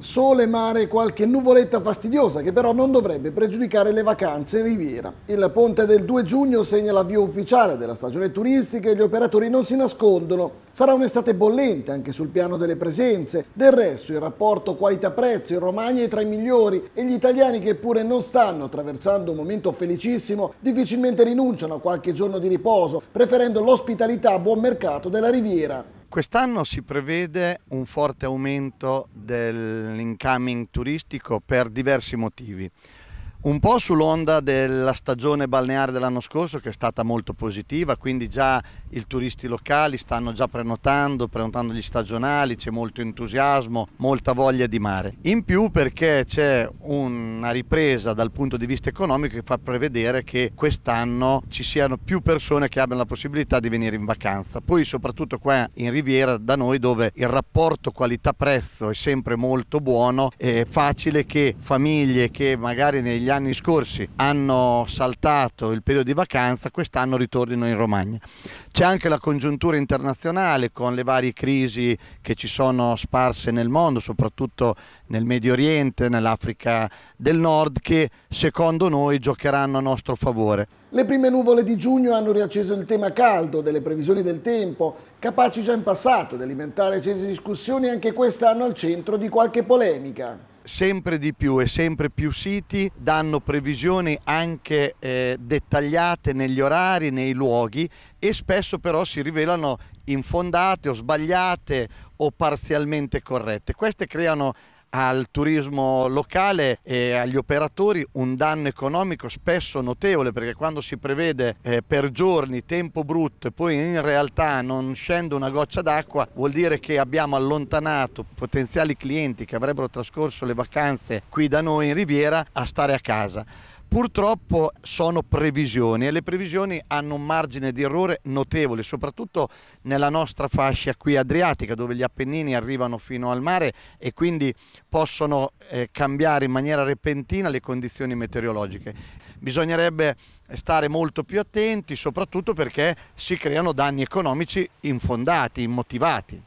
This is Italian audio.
sole, mare e qualche nuvoletta fastidiosa che però non dovrebbe pregiudicare le vacanze in riviera. Il ponte del 2 giugno segna l'avvio ufficiale della stagione turistica e gli operatori non si nascondono. Sarà un'estate bollente anche sul piano delle presenze. Del resto il rapporto qualità-prezzo in Romagna è tra i migliori e gli italiani che pure non stanno attraversando un momento felicissimo difficilmente rinunciano a qualche giorno di riposo, preferendo l'ospitalità a buon mercato della riviera. Quest'anno si prevede un forte aumento dell'incoming turistico per diversi motivi. Un po' sull'onda della stagione balneare dell'anno scorso che è stata molto positiva, quindi già i turisti locali stanno già prenotando, prenotando gli stagionali, c'è molto entusiasmo, molta voglia di mare. In più perché c'è una ripresa dal punto di vista economico che fa prevedere che quest'anno ci siano più persone che abbiano la possibilità di venire in vacanza. Poi soprattutto qua in Riviera da noi dove il rapporto qualità-prezzo è sempre molto buono, è facile che famiglie che magari negli gli anni scorsi hanno saltato il periodo di vacanza, quest'anno ritornino in Romagna. C'è anche la congiuntura internazionale con le varie crisi che ci sono sparse nel mondo, soprattutto nel Medio Oriente, nell'Africa del Nord, che secondo noi giocheranno a nostro favore. Le prime nuvole di giugno hanno riacceso il tema caldo delle previsioni del tempo, capaci già in passato di alimentare accese discussioni anche quest'anno al centro di qualche polemica sempre di più e sempre più siti danno previsioni anche eh, dettagliate negli orari, nei luoghi e spesso però si rivelano infondate o sbagliate o parzialmente corrette. Queste creano al turismo locale e agli operatori un danno economico spesso notevole perché quando si prevede eh, per giorni tempo brutto e poi in realtà non scende una goccia d'acqua vuol dire che abbiamo allontanato potenziali clienti che avrebbero trascorso le vacanze qui da noi in Riviera a stare a casa. Purtroppo sono previsioni e le previsioni hanno un margine di errore notevole, soprattutto nella nostra fascia qui adriatica dove gli Appennini arrivano fino al mare e quindi possono eh, cambiare in maniera repentina le condizioni meteorologiche. Bisognerebbe stare molto più attenti soprattutto perché si creano danni economici infondati, immotivati.